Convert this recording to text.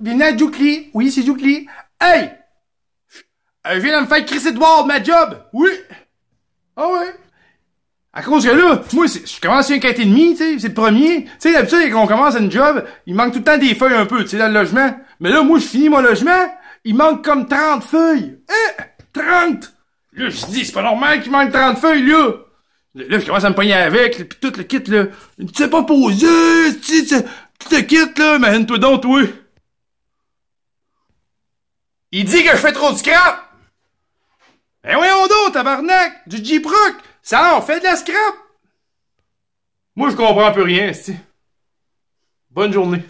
بالناس oui Oui, oui Hey, لي euh, Je viens me faire Chris Edward, ma job! Oui! Ah ouais! À cause que là, moi, je commence une quête et demie, tu sais, c'est le premier. Tu sais, d'habitude, quand on commence une job, il manque tout le temps des feuilles un peu, tu sais, dans le logement. Mais là, moi, je finis mon logement, il manque comme 30 feuilles! Eh! 30! Là, je dis, c'est pas normal qu'il manque 30 feuilles, là! Là, je commence à me pogner avec, pis tout le kit, là. Tu sais pas poser, tu sais, tout le kit, là, imagine-toi donc, oui! Il dit que je fais trop de scrap! Ben voyons donc, tabarnak! Du Jeep Rock! Ça, on fait de la scrap! Moi, je comprends plus rien, si. Bonne journée.